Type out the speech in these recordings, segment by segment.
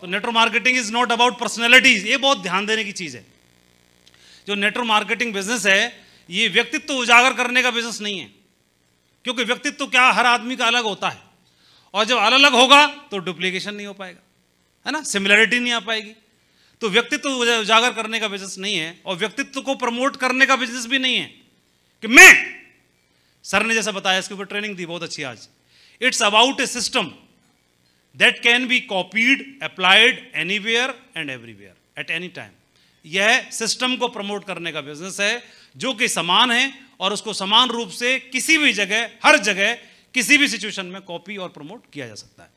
तो network marketing is not about personalities ये बहुत ध्यान देने की चीज़ है जो नेटवर्क मार्केटिंग बिजनेस है ये व्यक्तित्व उजागर करने का बिजनेस नहीं है क्योंकि व्यक्तित्व क्या हर आदमी का अलग होता है और जब अलग अलग होगा तो डुप्लीकेशन नहीं हो पाएगा है ना सिमिलरिटी नहीं आ पाएगी तो व्यक्तित्व उजागर करने का बिजनेस नहीं है और व्यक्तित्व को प्रमोट करने का बिजनेस भी नहीं है कि मैं सर ने जैसा बताया इसके ऊपर ट्रेनिंग दी बहुत अच्छी आज it's about a system that can be copied, applied anywhere and everywhere at any time यह सिस्टम को प्रमोट करने का बिजनेस है जो कि समान है और उसको समान रूप से किसी भी जगह हर जगह किसी भी सिचुएशन में कॉपी और प्रमोट किया जा सकता है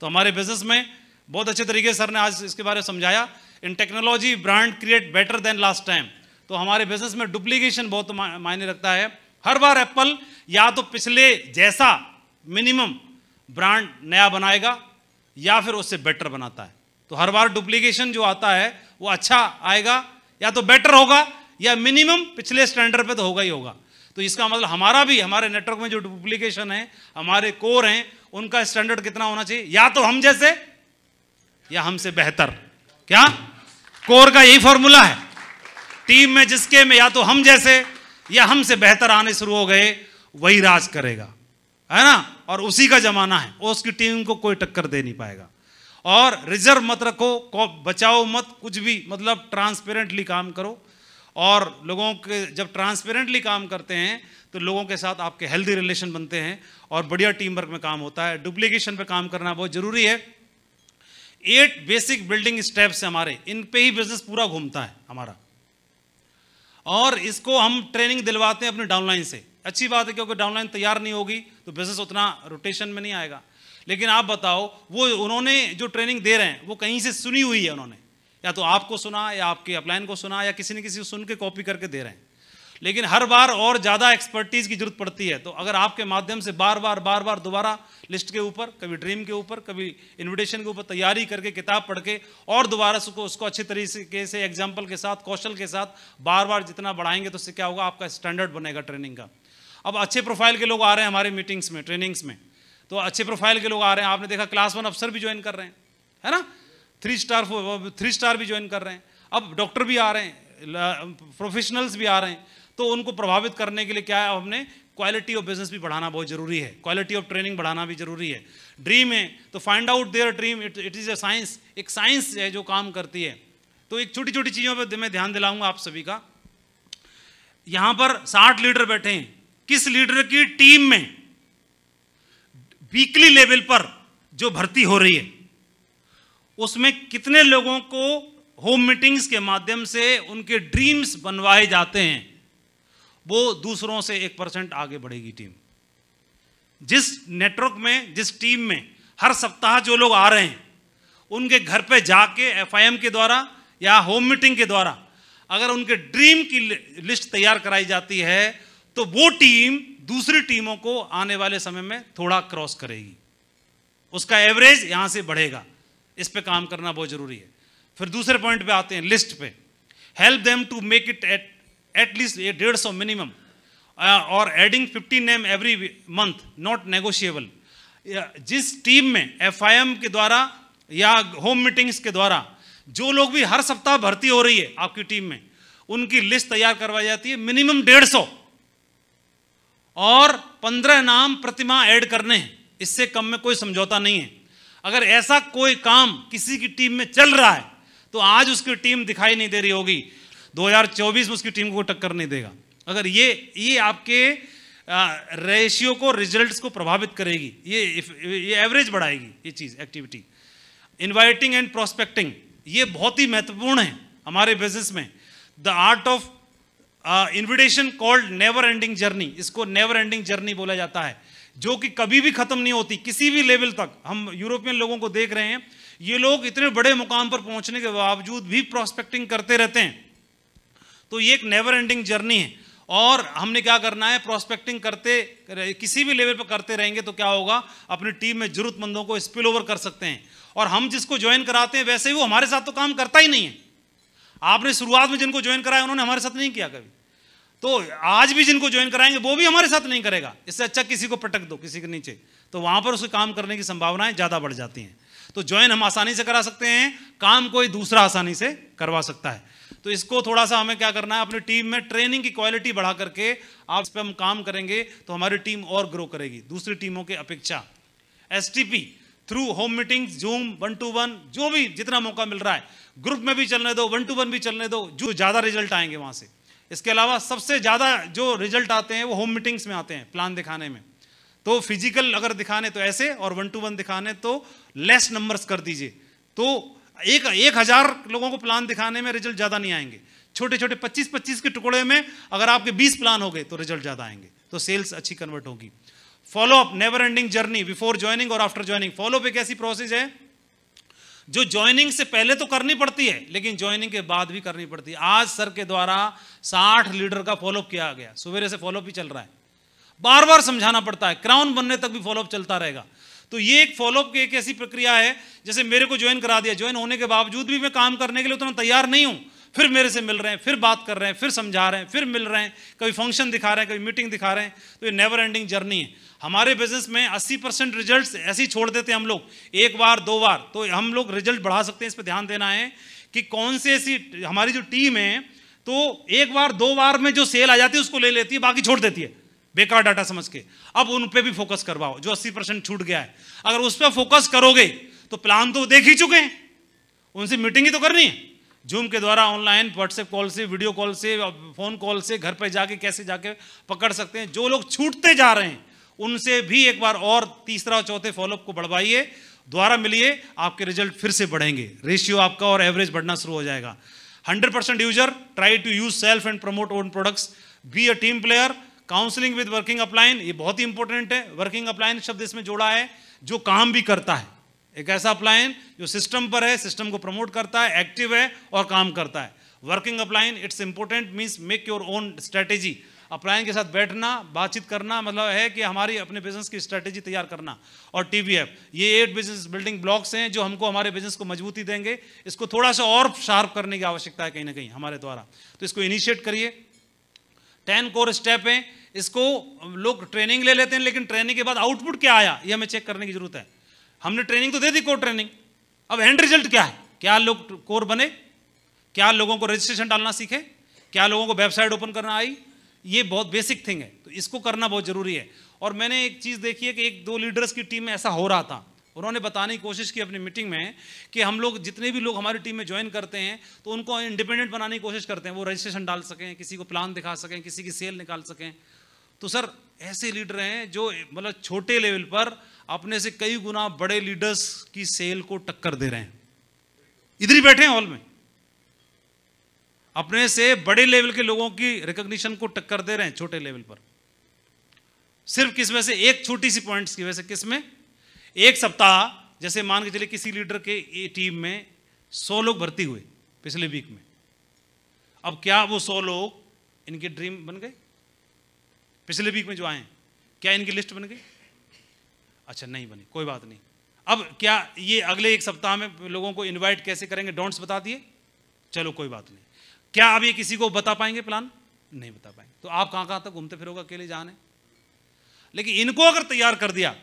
तो हमारे बिजनेस में बहुत अच्छे तरीके से सर ने आज इसके बारे में समझाया in technology brand create better than last time तो हमारे बिजनेस में डुप्लीकेशन बहुत मायने रखता है हर बार एप्पल या तो पिछले जैसा मिनिमम ब्रांड नया बनाएगा या फिर उससे बेटर बनाता है तो हर बार डुप्लीकेशन जो आता है वो अच्छा आएगा या तो बेटर होगा या मिनिमम पिछले स्टैंडर्ड पे तो होगा ही होगा तो इसका मतलब हमारा भी हमारे नेटवर्क में जो डुप्लीकेशन है हमारे कोर हैं उनका स्टैंडर्ड कितना होना चाहिए या तो हम जैसे या हमसे बेहतर क्या कोर का यही फॉर्मूला है टीम में जिसके में या तो हम जैसे या हमसे बेहतर आने शुरू हो गए वही राज करेगा है ना और उसी का जमाना है उसकी टीम को कोई टक्कर दे नहीं पाएगा और रिजर्व मत रखो बचाओ मत कुछ भी मतलब ट्रांसपेरेंटली काम करो और लोगों के जब ट्रांसपेरेंटली काम करते हैं तो लोगों के साथ आपके हेल्दी रिलेशन बनते हैं और बढ़िया टीम वर्क में काम होता है डुप्लीकेशन पे काम करना बहुत ज़रूरी है एट बेसिक बिल्डिंग स्टेप्स हमारे इन पे ही बिजनेस पूरा घूमता है हमारा और इसको हम ट्रेनिंग दिलवाते हैं अपने डाउनलाइन से अच्छी बात है क्योंकि डाउनलाइन तैयार नहीं होगी तो बिजनेस उतना रोटेशन में नहीं आएगा लेकिन आप बताओ वो उन्होंने जो ट्रेनिंग दे रहे हैं वो कहीं से सुनी हुई है उन्होंने या तो आपको सुना या आपके अपलाइन को सुना या किसी ने किसी को सुन के कॉपी करके दे रहे हैं लेकिन हर बार और ज़्यादा एक्सपर्टीज़ की जरूरत पड़ती है तो अगर आपके माध्यम से बार बार बार बार दोबारा लिस्ट के ऊपर कभी ड्रीम के ऊपर कभी इनविटेशन के ऊपर तैयारी करके किताब पढ़ के और दोबारा उसको उसको अच्छे तरीके से एग्जाम्पल के साथ कौशल के साथ बार बार जितना बढ़ाएंगे तो उससे क्या होगा आपका स्टैंडर्ड बनेगा ट्रेनिंग का अब अच्छे प्रोफाइल के लोग आ रहे हैं हमारे मीटिंग्स में ट्रेनिंग्स में तो अच्छे प्रोफाइल के लोग आ रहे हैं आपने देखा क्लास वन अफसर भी ज्वाइन कर रहे हैं है ना थ्री स्टार थ्री स्टार भी ज्वाइन कर रहे हैं अब डॉक्टर भी आ रहे हैं प्रोफेशनल्स भी आ रहे हैं तो उनको प्रभावित करने के लिए क्या है हमने क्वालिटी ऑफ बिजनेस भी बढ़ाना बहुत जरूरी है क्वालिटी ऑफ ट्रेनिंग बढ़ाना भी जरूरी है ड्रीम है तो find out their dream it it is a science एक साइंस है जो काम करती है तो एक छोटी छोटी चीज़ों पर मैं ध्यान दिलाऊंगा आप सभी का यहाँ पर साठ लीडर बैठे हैं किस लीडर की टीम में वीकली लेवल पर जो भर्ती हो रही है उसमें कितने लोगों को होम मीटिंग्स के माध्यम से उनके ड्रीम्स बनवाए जाते हैं वो दूसरों से एक परसेंट आगे बढ़ेगी टीम जिस नेटवर्क में जिस टीम में हर सप्ताह जो लोग आ रहे हैं उनके घर पे जाके एफआईएम के द्वारा या होम मीटिंग के द्वारा अगर उनके ड्रीम की लिस्ट तैयार कराई जाती है तो वो टीम दूसरी टीमों को आने वाले समय में थोड़ा क्रॉस करेगी उसका एवरेज यहां से बढ़ेगा इस पे काम करना बहुत जरूरी है फिर दूसरे पॉइंट पे आते हैं लिस्ट पे help them to make it at at least ये डेढ़ सौ मिनिमम और adding fifty name every month not negotiable जिस टीम में एफआईएम के द्वारा या होम मीटिंग्स के द्वारा जो लोग भी हर सप्ताह भर्ती हो रही है आपकी टीम में उनकी लिस्ट तैयार करवाई जाती है मिनिमम डेढ़ सौ और पंद्रह नाम प्रतिमा ऐड करने हैं इससे कम में कोई समझौता नहीं है अगर ऐसा कोई काम किसी की टीम में चल रहा है तो आज उसकी टीम दिखाई नहीं दे रही होगी 2024 में उसकी टीम को टक्कर नहीं देगा अगर ये ये आपके रेशियो को रिजल्ट्स को प्रभावित करेगी ये ये एवरेज बढ़ाएगी ये चीज़ एक्टिविटी इन्वाइटिंग एंड प्रोस्पेक्टिंग ये बहुत ही महत्वपूर्ण है हमारे बिजनेस में the art of invitation called never ending journey इसको नेवर एंडिंग जर्नी बोला जाता है जो कि कभी भी खत्म नहीं होती किसी भी लेवल तक हम यूरोपियन लोगों को देख रहे हैं ये लोग इतने बड़े मुकाम पर पहुंचने के बावजूद भी प्रोस्पेक्टिंग करते रहते हैं तो ये एक नेवर एंडिंग जर्नी है और हमने क्या करना है प्रोस्पेक्टिंग करते किसी भी लेवल पर करते रहेंगे तो क्या होगा अपनी टीम में जरूरतमंदों को स्पिल ओवर कर सकते हैं और हम जिसको ज्वाइन कराते हैं वैसे ही वो हमारे साथ तो काम करता ही नहीं है आपने शुरुआत में जिनको ज्वाइन कराया उन्होंने हमारे साथ नहीं किया कभी तो आज भी जिनको ज्वाइन कराएंगे वो भी हमारे साथ नहीं करेगा इससे अच्छा किसी को पटक दो किसी के नीचे तो वहां पर उसके काम करने की संभावनाएं ज़्यादा बढ़ जाती हैं तो ज्वाइन हम आसानी से करा सकते हैं काम कोई दूसरा आसानी से करवा सकता है तो इसको थोड़ा सा हमें क्या करना है अपनी टीम में ट्रेनिंग की क्वालिटी बढ़ा करके आप इस पर हम काम करेंगे तो हमारी टीम और ग्रो करेगी दूसरी टीमों के अपेक्षा as through home meetings Zoom one to one जो भी जितना मौका मिल रहा है ग्रुप में भी चलने दो वन टू वन भी चलने दो जो ज़्यादा रिजल्ट आएंगे वहाँ से इसके अलावा सबसे ज़्यादा जो रिजल्ट आते हैं वो होम मीटिंग्स में आते हैं प्लान दिखाने में तो फिजिकल अगर दिखाने तो ऐसे और वन टू वन दिखाने तो लेस नंबर्स कर दीजिए तो एक एक हज़ार लोगों को प्लान दिखाने में रिजल्ट ज़्यादा नहीं आएंगे छोटे छोटे पच्चीस पच्चीस के टुकड़े में अगर आपके बीस प्लान हो गए तो रिजल्ट ज़्यादा आएंगे तो सेल्स अच्छी कन्वर्ट होगी अप never ending journey before joining और आफ्टर ज्वाइनिंग अप एक ऐसी प्रोसेस है जो ज्वाइनिंग से पहले तो करनी पड़ती है लेकिन ज्वाइनिंग के बाद भी करनी पड़ती है आज सर के द्वारा 60 लीडर का फॉलोअप किया गया सवेरे से फॉलोअप ही चल रहा है बार बार समझाना पड़ता है क्राउन बनने तक भी फॉलोअप चलता रहेगा तो ये एक फॉलोअप की एक ऐसी प्रक्रिया है जैसे मेरे को ज्वाइन करा दिया ज्वाइन होने के बावजूद भी मैं काम करने के लिए उतना तैयार नहीं हूं फिर मेरे से मिल रहे हैं फिर बात कर रहे हैं फिर समझा रहे हैं फिर मिल रहे हैं कभी फंक्शन दिखा रहे हैं कभी मीटिंग दिखा रहे हैं तो ये नेवर एंडिंग जर्नी है हमारे बिजनेस में 80 परसेंट रिजल्ट ऐसे ही छोड़ देते हैं हम लोग एक बार दो बार तो हम लोग रिजल्ट बढ़ा सकते हैं इस पर ध्यान देना है कि कौन सी ऐसी हमारी जो टीम है तो एक बार दो बार में जो सेल आ जाती है उसको ले लेती है बाकी छोड़ देती है बेकार डाटा समझ के अब उन पर भी फोकस करवाओ जो अस्सी परसेंट छूट गया है अगर उस पर फोकस करोगे तो प्लान तो देख ही चुके हैं उनसे मीटिंग ही तो करनी है जूम के द्वारा ऑनलाइन व्हाट्सएप कॉल से वीडियो कॉल से फ़ोन कॉल से घर पर जाके कैसे जाके पकड़ सकते हैं जो लोग छूटते जा रहे हैं उनसे भी एक बार और तीसरा और चौथे फॉलोअप को बढ़वाइए द्वारा मिलिए आपके रिजल्ट फिर से बढ़ेंगे रेशियो आपका और एवरेज बढ़ना शुरू हो जाएगा hundred percent user try to use self and promote own products be a team player counselling with working upline ये बहुत ही इंपॉर्टेंट है वर्किंग अपलाइन शब्द इसमें जोड़ा है जो काम भी करता है एक ऐसा अप्लायन जो सिस्टम पर है सिस्टम को प्रमोट करता है एक्टिव है और काम करता है working upline it's important means make your own strategy upline के साथ बैठना बातचीत करना मतलब है कि हमारी अपने बिजनेस की स्ट्रेटेजी तैयार करना और टी ये एट बिजनेस बिल्डिंग ब्लॉक्स हैं जो हमको हमारे बिजनेस को मजबूती देंगे इसको थोड़ा सा और शार्प करने की आवश्यकता है कहीं ना कहीं हमारे द्वारा तो इसको इनिशिएट करिए टेन कोर स्टेप हैं इसको लोग ट्रेनिंग ले लेते हैं लेकिन ट्रेनिंग के बाद आउटपुट क्या आया ये हमें चेक करने की जरूरत है हमने ट्रेनिंग तो दे दी कोर ट्रेनिंग अब एंड रिजल्ट क्या है क्या लोग कोर बने क्या लोगों को रजिस्ट्रेशन डालना सीखे क्या लोगों को वेबसाइट ओपन करना आई ये बहुत बेसिक थिंग है तो इसको करना बहुत ज़रूरी है और मैंने एक चीज़ देखी है कि एक दो लीडर्स की टीम में ऐसा हो रहा था उन्होंने बताने की कोशिश की अपनी मीटिंग में कि हम लोग जितने भी लोग हमारी टीम में ज्वाइन करते हैं तो उनको इंडिपेंडेंट बनाने की कोशिश करते हैं वो रजिस्ट्रेशन डाल सकें किसी को प्लान दिखा सकें किसी की सेल निकाल सकें तो सर ऐसे लीडर हैं जो मतलब छोटे लेवल पर अपने से कई गुना बड़े लीडर्स की सेल को टक्कर दे रहे हैं इधर ही बैठे हैं हॉल में अपने से बड़े लेवल के लोगों की रिकॉग्निशन को टक्कर दे रहे हैं छोटे लेवल पर सिर्फ किस वजह से एक छोटी सी पॉइंट्स की वजह से किस में एक सप्ताह जैसे मान के चले किसी लीडर के टीम में सौ लोग भर्ती हुए पिछले वीक में अब क्या वो सौ लोग इनके ड्रीम बन गए पिछले वीक में जो आए क्या इनकी लिस्ट बन गई अच्छा नहीं बनी कोई बात नहीं अब क्या ये अगले एक सप्ताह में लोगों को इनवाइट कैसे करेंगे डोंट्स बता दिए चलो कोई बात नहीं क्या आप ये किसी को बता पाएंगे प्लान नहीं बता पाएंगे तो आप कहाँ कहाँ तक घूमते फिरोगे अकेले जाने लेकिन इनको अगर तैयार कर दिया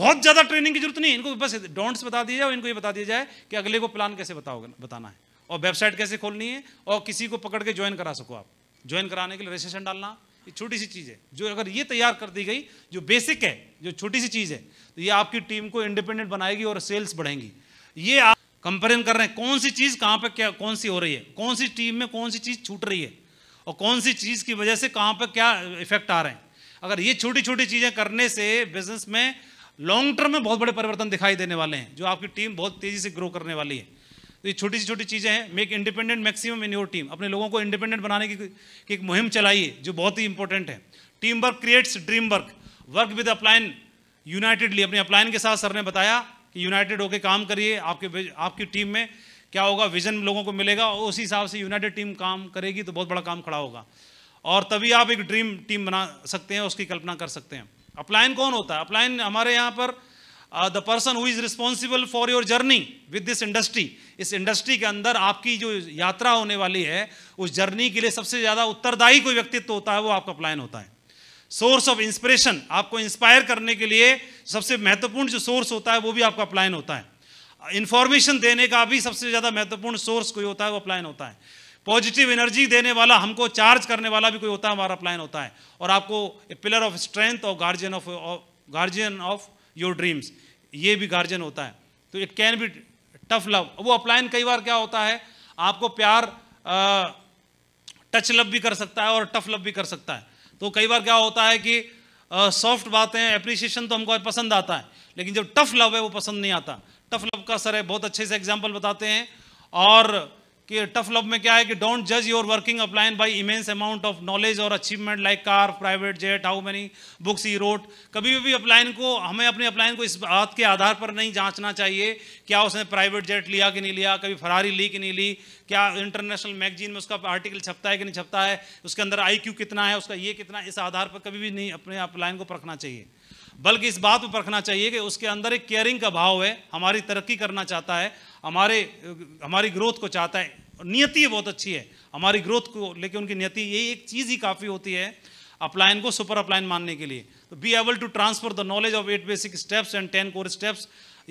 बहुत ज़्यादा ट्रेनिंग की जरूरत नहीं इनको बस डोंट्स बता दिया जाए इनको ये बता दिया जाए कि अगले को प्लान कैसे बताओगे बताना है और वेबसाइट कैसे खोलनी है और किसी को पकड़ के ज्वाइन करा सको आप ज्वाइन कराने के लिए रजिस्ट्रेशन डालना ये छोटी सी चीज़ है जो अगर ये तैयार कर दी गई जो बेसिक है जो छोटी सी चीज़ है तो ये आपकी टीम को इंडिपेंडेंट बनाएगी और सेल्स बढ़ेंगी ये आप कंपेरिजन कर रहे हैं कौन सी चीज़ कहाँ पर क्या कौन सी हो रही है कौन सी टीम में कौन सी चीज़ छूट रही है और कौन सी चीज़ की वजह से कहाँ पर क्या इफेक्ट आ रहे हैं अगर ये छोटी छोटी चीज़ें करने से बिजनेस में लॉन्ग टर्म में बहुत बड़े परिवर्तन दिखाई देने वाले हैं जो आपकी टीम बहुत तेज़ी से ग्रो करने वाली है तो ये छोटी सी छोटी चीज़ें हैं make independent maximum in your team अपने लोगों को इंडिपेंडेंट बनाने की, की एक मुहिम चलाइए जो बहुत ही इंपॉर्टेंट है team work creates dream work work with upline unitedly अपने अपलायन के साथ सर ने बताया कि यूनाइटेड होकर काम करिए आपके आपकी टीम में क्या होगा विजन लोगों को मिलेगा और उसी हिसाब से यूनाइटेड टीम काम करेगी तो बहुत बड़ा काम खड़ा होगा और तभी आप एक ड्रीम टीम बना सकते हैं उसकी कल्पना कर सकते हैं अपलाइन कौन होता है अपलाइन हमारे यहाँ पर the person who is responsible for your journey with this industry इस इंडस्ट्री के अंदर आपकी जो यात्रा होने वाली है उस जर्नी के लिए सबसे ज़्यादा उत्तरदायी कोई व्यक्तित्व होता है वो आपका प्लान होता है सोर्स ऑफ इंस्पिरेशन आपको इंस्पायर करने के लिए सबसे महत्वपूर्ण जो सोर्स होता है वो भी आपका प्लान होता है इंफॉर्मेशन देने का भी सबसे ज़्यादा महत्वपूर्ण सोर्स कोई होता है वो प्लान होता है पॉजिटिव एनर्जी देने वाला हमको चार्ज करने वाला भी कोई होता है हमारा प्लान होता है और आपको ए पिलर ऑफ स्ट्रेंथ और guardian of guardian of your dreams ये भी गार्जियन होता है तो it can be tough love वो अपलाइन कई बार क्या होता है आपको प्यार टच लव भी कर सकता है और टफ लव भी कर सकता है तो कई बार क्या होता है कि सॉफ्ट बातें अप्रिसिएशन तो हमको पसंद आता है लेकिन जब टफ लव है वो पसंद नहीं आता टफ लव का सर है बहुत अच्छे से एग्जाम्पल बताते हैं और कि टफ लव में क्या है कि डोंट जज your working upline by immense amount of knowledge और achievement like car private jet how many books he wrote कभी भी अपलाइन को हमें अपने अपलायन को इस बात के आधार पर नहीं जांचना चाहिए क्या उसने प्राइवेट जेट लिया कि नहीं लिया कभी फरारी ली कि नहीं ली क्या इंटरनेशनल मैगजीन में उसका आर्टिकल छपता है कि नहीं छपता है उसके अंदर आई क्यू कितना है उसका ये कितना इस आधार पर कभी भी नहीं अपने अपलाइन को परखना चाहिए बल्कि इस बात पर परखना चाहिए कि उसके अंदर एक केयरिंग का भाव है हमारी तरक्की करना चाहता है हमारे हमारी ग्रोथ को चाहता है और नियति बहुत अच्छी है हमारी ग्रोथ को लेकिन उनकी नियति ये एक चीज़ ही काफ़ी होती है अपलायन को सुपर अपलायन मानने के लिए तो be able to transfer the knowledge of eight basic steps and ten core steps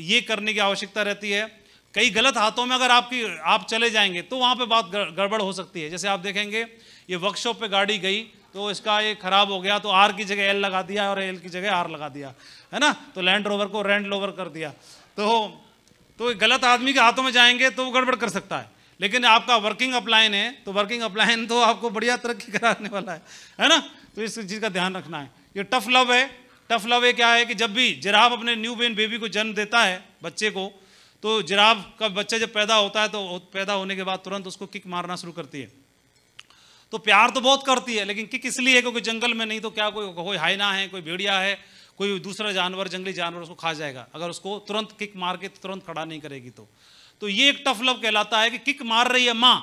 ये करने की आवश्यकता रहती है कई गलत हाथों में अगर आपकी आप चले जाएंगे तो वहाँ पे बात गड़बड़ हो सकती है जैसे आप देखेंगे ये वर्कशॉप पे गाड़ी गई तो इसका ये खराब हो गया तो आर की जगह एल लगा दिया और एल की जगह आर लगा दिया है ना तो लैंड रोवर को रेंड लोवर कर दिया तो तो गलत आदमी के हाथों में जाएंगे तो वो गड़बड़ कर सकता है लेकिन आपका वर्किंग अपलाइन है तो वर्किंग अपलाइन तो आपको बढ़िया तरक्की कराने वाला है है ना तो इस चीज़ का ध्यान रखना है ये टफ लव है टफ लव है क्या है कि जब भी जराब अपने न्यू बेन बेबी को जन्म देता है बच्चे को तो जराब का बच्चा जब पैदा होता है तो पैदा होने के बाद तुरंत उसको किक मारना शुरू करती है तो प्यार तो बहुत करती है लेकिन किक इसलिए है क्योंकि जंगल में नहीं तो क्या कोई कोई हाइना है कोई भेड़िया है कोई दूसरा जानवर जंगली जानवर उसको खा जाएगा अगर उसको तुरंत किक मार के तुरंत खड़ा नहीं करेगी तो तो ये एक टफ लव कहलाता है कि किक मार रही है माँ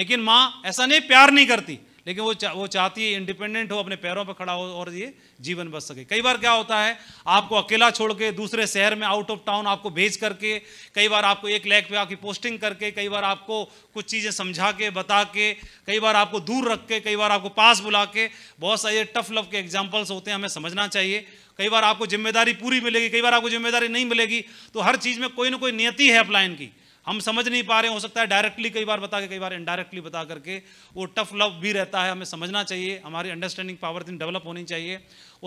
लेकिन माँ ऐसा नहीं प्यार नहीं करती लेकिन वो चा, वो चाहती है इंडिपेंडेंट हो अपने पैरों पर खड़ा हो और ये जीवन बच सके कई बार क्या होता है आपको अकेला छोड़ के दूसरे शहर में आउट ऑफ टाउन आपको भेज करके कई बार आपको एक लैग पे आपकी पोस्टिंग करके कई बार आपको कुछ चीज़ें समझा के बता के कई बार आपको दूर रख के कई बार आपको पास बुला के बहुत सारे टफ लव के एग्जाम्पल्स होते हैं हमें समझना चाहिए कई बार आपको जिम्मेदारी पूरी मिलेगी कई बार आपको जिम्मेदारी नहीं मिलेगी तो हर चीज़ में कोई ना कोई नियति है अपलाइन की हम समझ नहीं पा रहे हो सकता है डायरेक्टली कई बार बता के कई बार इनडायरेक्टली बता करके वो टफ लव भी रहता है हमें समझना चाहिए हमारी अंडरस्टैंडिंग पावर इतनी डेवलप होनी चाहिए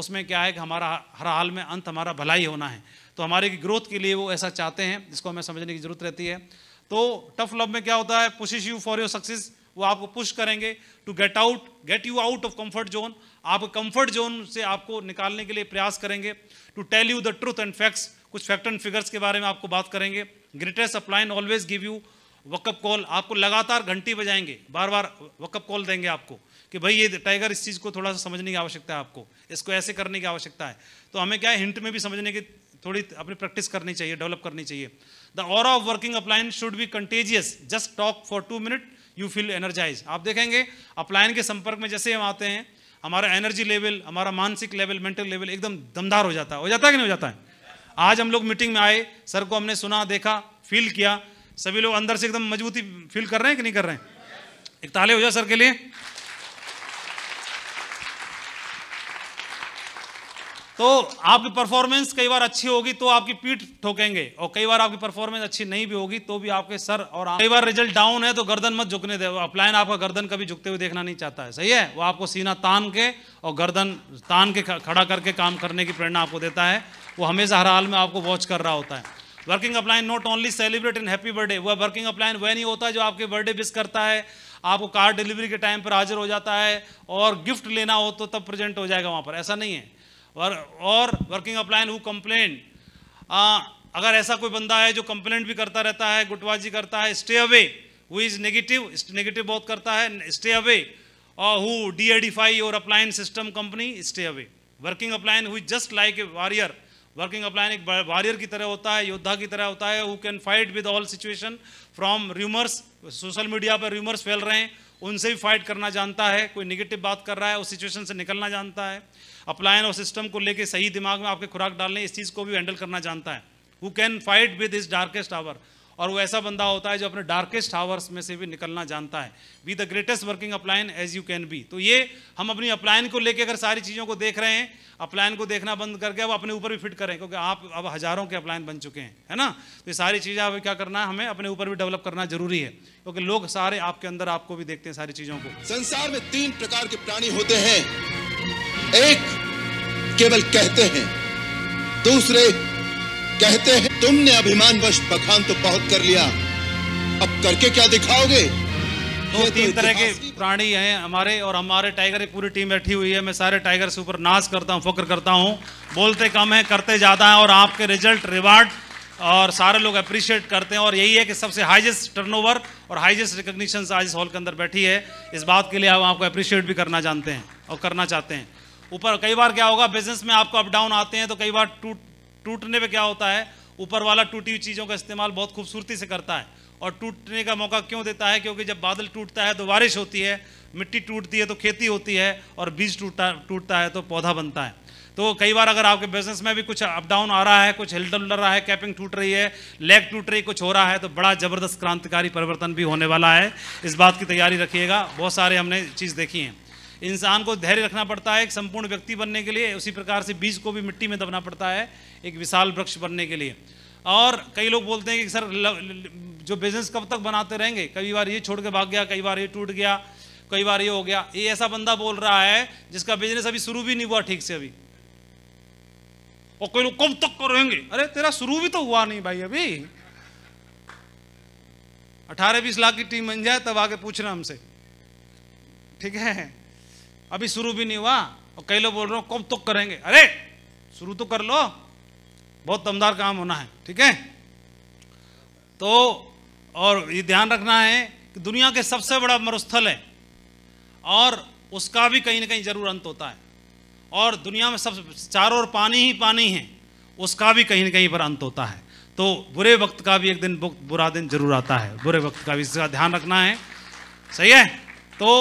उसमें क्या है कि हमारा हर हाल में अंत हमारा भलाई होना है तो हमारे की ग्रोथ के लिए वो ऐसा चाहते हैं जिसको हमें समझने की ज़रूरत रहती है तो टफ लव में क्या होता है pushes you for your success वो आपको पुश करेंगे to get out get you out of comfort zone आप कम्फर्ट जोन से आपको निकालने के लिए प्रयास करेंगे to tell you the truth and facts कुछ फैक्ट एंड फिगर्स के बारे में आपको बात करेंगे greater uplines always give you wake up call आपको लगातार घंटी बजाएंगे बार बार वकअप कॉल देंगे आपको कि भाई ये टाइगर इस चीज़ को थोड़ा सा समझने की आवश्यकता है आपको इसको ऐसे करने की आवश्यकता है तो हमें क्या है हिंट में भी समझने की थोड़ी अपनी प्रैक्टिस करनी चाहिए डेवलप करनी चाहिए the aura of working upline should be contagious just talk for two minute you feel energise आप देखेंगे अपलाइन के संपर्क में जैसे हम आते हैं हमारा एनर्जी लेवल हमारा मानसिक लेवल मेंटल लेवल एकदम दमदार हो जाता है हो जाता है कि नहीं हो जाता है आज हम लोग मीटिंग में आए सर को हमने सुना देखा फील किया सभी लोग अंदर से एकदम मजबूती फील कर रहे हैं कि नहीं कर रहे हैं एक ताले हो जाए सर के लिए तो आपकी परफॉर्मेंस कई बार अच्छी होगी तो आपकी पीठ ठोकेंगे और कई बार आपकी परफॉर्मेंस अच्छी नहीं भी होगी तो भी आपके सर और कई बार रिजल्ट डाउन है तो गर्दन मत झुकने दे अपलाइन आपका गर्दन कभी झुकते हुए देखना नहीं चाहता है सही है वो आपको सीना तान के और गर्दन तान के खड़ा करके काम करने की प्रेरणा आपको देता है वो हमेशा हर हाल में आपको वॉच कर रहा होता है working upline not only celebrate in happy birthday वह वर्किंग अपलाइन वह नहीं होता है जो आपके बर्थडे विश करता है आपको कार डिलीवरी के टाइम पर हाजिर हो जाता है और गिफ्ट लेना हो तो तब प्रेजेंट हो जाएगा वहाँ पर ऐसा नहीं है और और वर्किंग अप्लायन हु कंप्लेन अगर ऐसा कोई बंदा है जो कंप्लेंट भी करता रहता है गुटबाजी करता है stay away who is negative negative बहुत करता है स्टे अवे और हु डी एडिफाई और upline system company stay away working upline who is just like a warrior working upline एक वॉरियर की तरह होता है योद्धा की तरह होता है who can fight with all situation from rumours social media पर र्यूमर्स फैल रहे हैं उनसे भी फाइट करना जानता है कोई निगेटिव बात कर रहा है उस सिचुएशन से निकलना जानता है अपलायन और सिस्टम को लेकर सही दिमाग में आपके खुराक डालने इस चीज़ को भी हैंडल करना जानता है who can fight with his darkest hour और वो ऐसा बंदा होता है जो अपने डार्केस्ट आवर्स में से भी निकलना जानता है be the greatest working upline as you can be तो ये हम अपनी अप्लायन को लेकर अगर सारी चीज़ों को देख रहे हैं अप्लायन को देखना बंद करके अब अपने ऊपर भी फिट करें क्योंकि आप अब हज़ारों के अप्लायन बन चुके हैं है ना तो ये सारी चीज़ें अब क्या करना है हमें अपने ऊपर भी डेवलप करना जरूरी है क्योंकि लोग सारे आपके अंदर आपको भी देखते हैं सारी चीज़ों को संसार में तीन प्रकार के प्राणी होते हैं एक केवल कहते हैं दूसरे कहते हैं तुमने अभिमान वश बखान तो बहुत कर लिया अब करके क्या दिखाओगे दो तो तीन तरह के प्राणी हैं हमारे और हमारे टाइगर की पूरी टीम बैठी हुई है मैं सारे टाइगर से ऊपर नाश करता हूँ फक्र करता हूँ बोलते कम है करते ज़्यादा है और आपके रिजल्ट रिवार्ड और सारे लोग अप्रिशिएट करते हैं और यही है कि सबसे हाईएस्ट टर्नओवर और हाईएस्ट रिकग्निशन आज इस हॉल के अंदर बैठी है इस बात के लिए हम आपको अप्रिशिएट भी करना जानते हैं और करना चाहते हैं ऊपर कई बार क्या होगा बिजनेस में आपको अप डाउन आते हैं तो कई बार टूट टूटने पे क्या होता है ऊपर वाला टूटी हुई चीज़ों का इस्तेमाल बहुत खूबसूरती से करता है और टूटने का मौका क्यों देता है क्योंकि जब बादल टूटता है तो बारिश होती है मिट्टी टूटती है तो खेती होती है और बीज टूटता टूटता है तो पौधा बनता है तो कई बार अगर आपके बिजनेस में भी कुछ अप डाउन आ रहा है कुछ हिलडल उल रहा है कैपिंग टूट रही है लेग टूट रही कुछ हो रहा है तो बड़ा जबरदस्त क्रांतिकारी परिवर्तन भी होने वाला है इस बात की तैयारी रखिएगा बहुत सारे हमने चीज़ देखी हैं इंसान को धैर्य रखना पड़ता है एक संपूर्ण व्यक्ति बनने के लिए उसी प्रकार से बीज को भी मिट्टी में दबना पड़ता है एक विशाल वृक्ष बनने के लिए और कई लोग बोलते हैं कि सर जो बिजनेस कब तक बनाते रहेंगे कई बार ये छोड़ के भाग गया कई बार ये टूट गया कई बार ये हो गया ये ऐसा बंदा बोल रहा है जिसका बिजनेस अभी शुरू भी नहीं हुआ ठीक से अभी और कोई लोग कब तक करेंगे अरे तेरा शुरू भी तो हुआ नहीं भाई अभी अठारह बीस लाख की टीम बन जाए तब आगे पूछना हमसे ठीक है अभी शुरू भी नहीं हुआ और कई लोग बोल रहे हो कब तक करेंगे अरे शुरू तो कर लो बहुत दमदार काम होना है ठीक है तो और ये ध्यान रखना है कि दुनिया के सबसे बड़ा मरुस्थल है और उसका भी कहीं ना कहीं जरूर अंत होता है और दुनिया में सब चारों ओर पानी ही पानी है उसका भी कहीं ना कहीं पर अंत होता है तो बुरे वक्त का भी एक दिन बुरा दिन जरूर आता है बुरे वक्त का भी इसका ध्यान रखना है सही है तो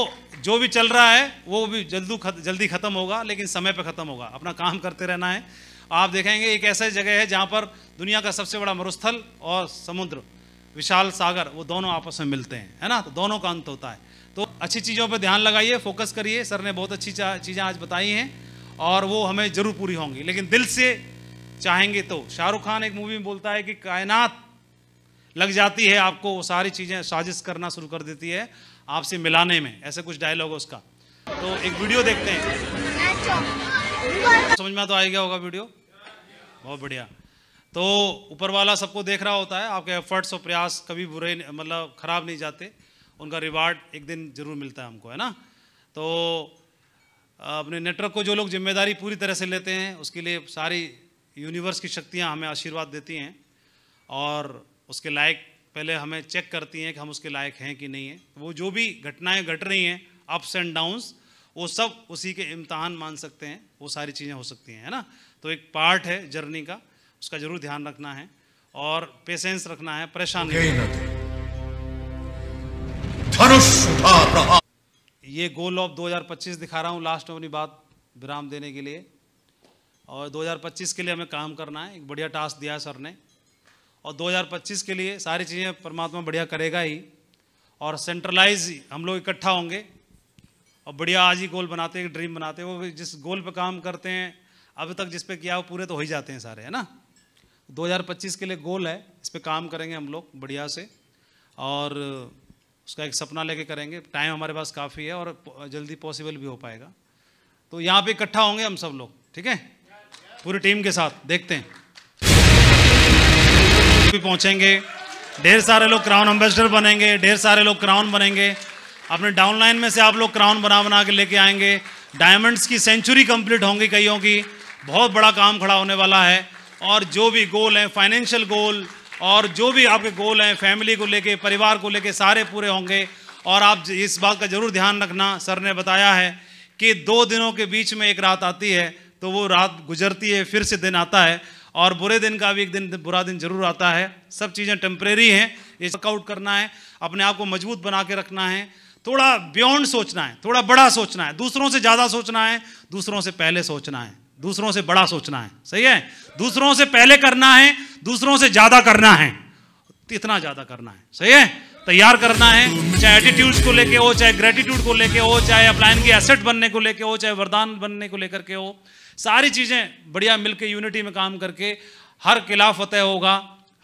जो भी चल रहा है वो भी जल्दू खत, जल्दी ख़त्म होगा लेकिन समय पर ख़त्म होगा अपना काम करते रहना है आप देखेंगे एक ऐसा जगह है जहाँ पर दुनिया का सबसे बड़ा मरुस्थल और समुद्र विशाल सागर वो दोनों आपस में मिलते हैं है ना तो दोनों का अंत होता है तो अच्छी चीज़ों पर ध्यान लगाइए फोकस करिए सर ने बहुत अच्छी चीज़ें आज बताई हैं और वो हमें ज़रूर पूरी होंगी लेकिन दिल से चाहेंगे तो शाहरुख खान एक मूवी में बोलता है कि कायनात लग जाती है आपको वो सारी चीज़ें साजिश करना शुरू कर देती है आपसे मिलाने में ऐसा कुछ डायलॉग है उसका तो एक वीडियो देखते हैं समझ में तो आ गया होगा वीडियो बहुत बढ़िया तो ऊपर वाला सबको देख रहा होता है आपके एफर्ट्स और प्रयास कभी बुरे मतलब ख़राब नहीं जाते उनका रिवार्ड एक दिन ज़रूर मिलता है हमको है ना तो अपने नेटवर्क को जो लोग जिम्मेदारी पूरी तरह से लेते हैं उसके लिए सारी यूनिवर्स की शक्तियाँ हमें आशीर्वाद देती हैं और उसके लायक पहले हमें चेक करती हैं कि हम उसके लायक हैं कि नहीं है वो जो भी घटनाएं घट रही हैं अप्स एंड डाउन्स वो सब उसी के इम्तहान मान सकते हैं वो सारी चीज़ें हो सकती हैं है ना तो एक पार्ट है जर्नी का उसका ज़रूर ध्यान रखना है और पेशेंस रखना है परेशान ये गोल ऑफ 2025 दिखा रहा हूँ लास्ट में अपनी बात विराम देने के लिए और 2025 के लिए हमें काम करना है एक बढ़िया टास्क दिया है सर ने और 2025 के लिए सारी चीज़ें परमात्मा बढ़िया करेगा ही और सेंट्रलाइज हम लोग इकट्ठा होंगे और बढ़िया आज ही गोल बनाते हैं ड्रीम बनाते हैं वो जिस गोल पे काम करते हैं अब तक जिस पे किया वो पूरे तो हो ही जाते हैं सारे है ना 2025 के लिए गोल है इस पर काम करेंगे हम लोग बढ़िया से और उसका एक सपना लेके करेंगे टाइम हमारे पास काफ़ी है और जल्दी पॉसिबल भी हो पाएगा तो यहाँ पर इकट्ठा होंगे हम सब लोग ठीक है पूरी टीम के साथ देखते हैं भी पहुंचेंगे ढेर सारे लोग क्राउन एम्बेसडर बनेंगे ढेर सारे लोग क्राउन बनेंगे अपने डाउनलाइन में से आप लोग क्राउन बना बना के लेके आएंगे डायमंड्स की सेंचुरी कंप्लीट होंगी कईयों की बहुत बड़ा काम खड़ा होने वाला है और जो भी गोल हैं फाइनेंशियल गोल और जो भी आपके गोल हैं फैमिली को लेके परिवार को लेके सारे पूरे होंगे और आप इस बात का ज़रूर ध्यान रखना सर ने बताया है कि दो दिनों के बीच में एक रात आती है तो वो रात गुजरती है फिर से दिन आता है और बुरे दिन का भी एक दिन बुरा दिन जरूर आता है सब चीज़ें टेम्परेरी हैं ये वर्कआउट करना है अपने आप को मजबूत बना के रखना है थोड़ा बियॉन्ड सोचना है थोड़ा बड़ा सोचना है दूसरों से ज़्यादा सोचना है दूसरों से पहले सोचना है दूसरों से बड़ा सोचना है सही है दूसरों से पहले करना है दूसरों से ज़्यादा करना है इतना ज़्यादा करना है सही है तैयार करना है चाहे एटीट्यूड को लेके हो चाहे ग्रेटिट्यूड को लेके हो चाहे अपलायन की एसेट बनने को लेके हो चाहे वरदान बनने को लेकर के हो सारी चीज़ें बढ़िया मिलकर यूनिटी में काम करके हर खिलाफ फतेह होगा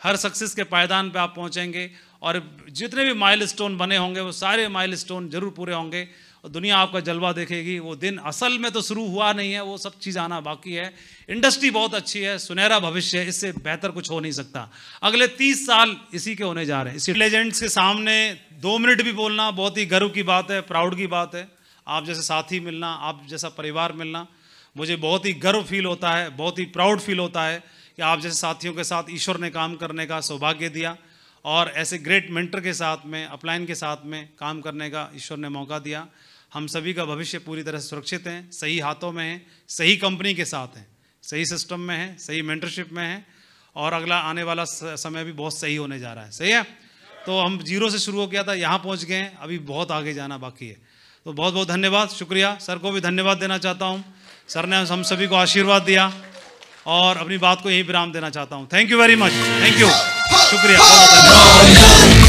हर सक्सेस के पायदान पे आप पहुंचेंगे और जितने भी माइलस्टोन बने होंगे वो सारे माइलस्टोन जरूर पूरे होंगे और दुनिया आपका जलवा देखेगी वो दिन असल में तो शुरू हुआ नहीं है वो सब चीज़ आना बाकी है इंडस्ट्री बहुत अच्छी है सुनहरा भविष्य है इससे बेहतर कुछ हो नहीं सकता अगले तीस साल इसी के होने जा रहे हैं इसी लेजेंड्स के सामने दो मिनट भी बोलना बहुत ही गर्व की बात है प्राउड की बात है आप जैसे साथी मिलना आप जैसा परिवार मिलना मुझे बहुत ही गर्व फील होता है बहुत ही प्राउड फील होता है कि आप जैसे साथियों के साथ ईश्वर ने काम करने का सौभाग्य दिया और ऐसे ग्रेट मेंटर के साथ में अपलाइन के साथ में काम करने का ईश्वर ने मौका दिया हम सभी का भविष्य पूरी तरह सुरक्षित है सही हाथों में है सही कंपनी के साथ हैं सही सिस्टम में है सही मेंटरशिप में है और अगला आने वाला समय भी बहुत सही होने जा रहा है सही है तो हम जीरो से शुरू हो गया था यहाँ पहुँच गए अभी बहुत आगे जाना बाकी है तो बहुत बहुत धन्यवाद शुक्रिया सर को भी धन्यवाद देना चाहता हूँ सर ने हम सभी को आशीर्वाद दिया और अपनी बात को यही विराम देना चाहता हूँ thank you very much thank you शुक्रिया